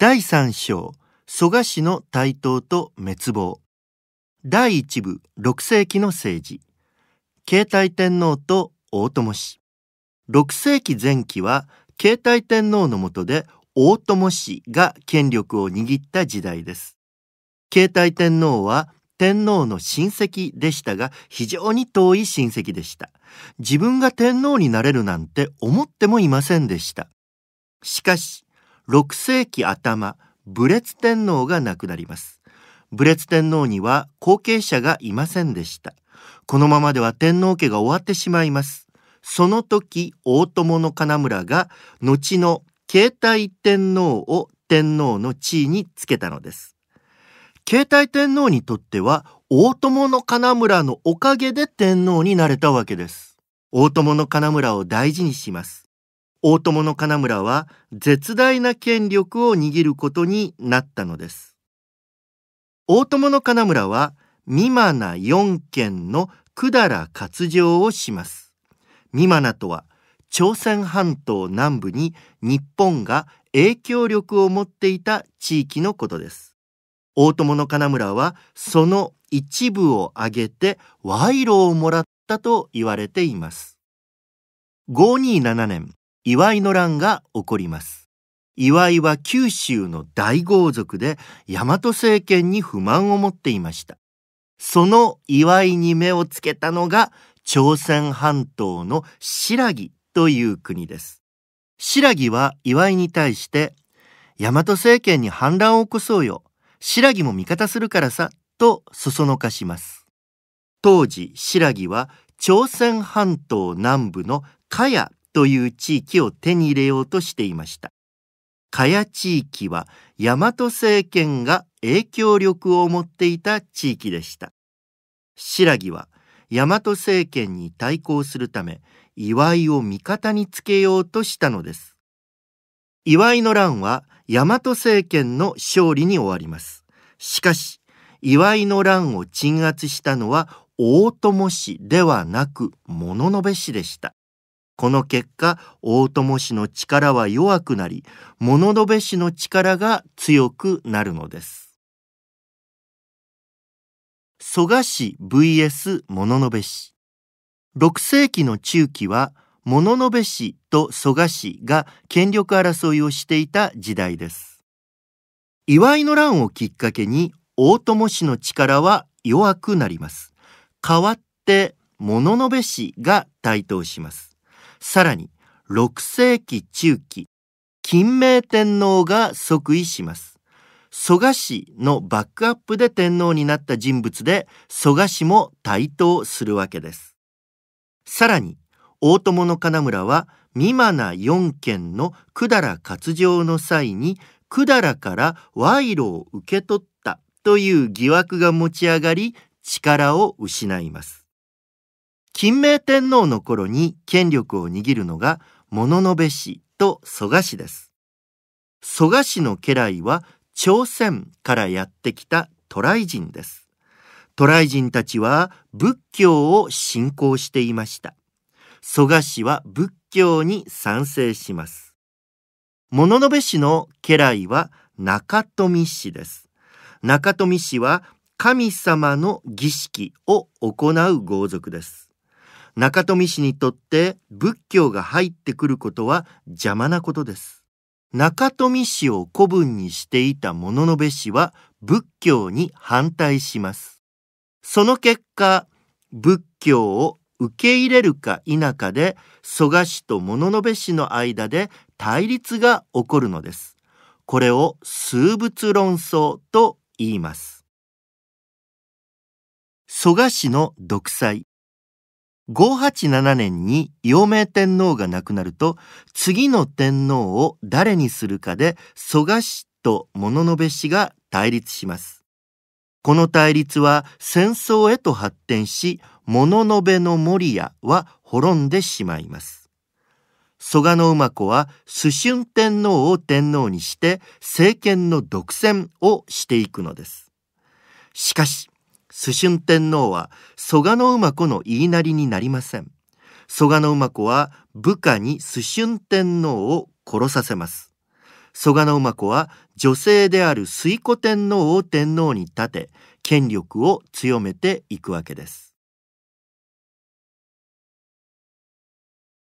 第3章蘇我氏の台頭と滅亡第1部6世紀の政治慶太天皇と大友氏6世紀前期は慶太天皇の下で大友氏が権力を握った時代です慶太天皇は天皇の親戚でしたが非常に遠い親戚でした自分が天皇になれるなんて思ってもいませんでしたしかし6世紀頭レツ天皇が亡くなりますレツ天皇には後継者がいませんでしたこのままでは天皇家が終わってしまいますその時大友の金村が後の携帯天皇を天皇の地位につけたのです携帯天皇にとっては大友の金村のおかげで天皇になれたわけです大友の金村を大事にします大友の金村は絶大な権力を握ることになったのです。大友の金村は美マナ4県の百済割譲をします。美マナとは朝鮮半島南部に日本が影響力を持っていた地域のことです。大友の金村はその一部を挙げて賄賂をもらったと言われています。527年、祝いの乱が起こります。祝いは九州の大豪族で大和政権に不満を持っていました。その祝いに目をつけたのが朝鮮半島の新木という国です。新木は祝いに対して大和政権に反乱を起こそうよ。白木も味方するからさ、とそそのかします。当時、白木は朝鮮半島南部の茅という地域を手に入れようとしていました。加谷地域は大和政権が影響力を持っていた地域でした。新木は大和政権に対抗するため祝いを味方につけようとしたのです。祝いの乱は大和政権の勝利に終わります。しかし、祝いの乱を鎮圧したのは大友氏ではなく物部氏でした。この結果大友氏の力は弱くなり物部氏の力が強くなるのです蘇我氏 vs 物部氏6世紀の中期は物部氏と蘇我氏が権力争いをしていた時代です祝いの乱をきっかけに大友氏の力は弱くなります代わって物部氏が台頭しますさらに6世紀中期金明天皇が即位します蘇我氏のバックアップで天皇になった人物で蘇我氏も台頭するわけですさらに大友の金村は美馬な四件の百済割譲の際に百済から賄賂を受け取ったという疑惑が持ち上がり力を失います金明天皇の頃に権力を握るのが物部氏と蘇我氏です。蘇我氏の家来は朝鮮からやってきた渡来人です。渡来人たちは仏教を信仰していました。蘇我氏は仏教に賛成します。物部氏の家来は中富氏です。中富氏は神様の儀式を行う豪族です。中富氏にとって仏教が入ってくることは邪魔なことです。中富氏を古文にしていた物の部氏は仏教に反対します。その結果、仏教を受け入れるか否かで蘇我氏と物の部氏の間で対立が起こるのです。これを数物論争と言います。蘇我氏の独裁。587年に陽明天皇が亡くなると次の天皇を誰にするかで蘇我氏と物部氏が対立しますこの対立は戦争へと発展し物部の守屋は滅んでしまいます蘇我の馬子は朱春天皇を天皇にして政権の独占をしていくのですしかし主春天皇は蘇我馬子の言いなりになりません。蘇我馬子は部下に主春天皇を殺させます。蘇我馬子は女性である推古天皇を天皇に立て、権力を強めていくわけです。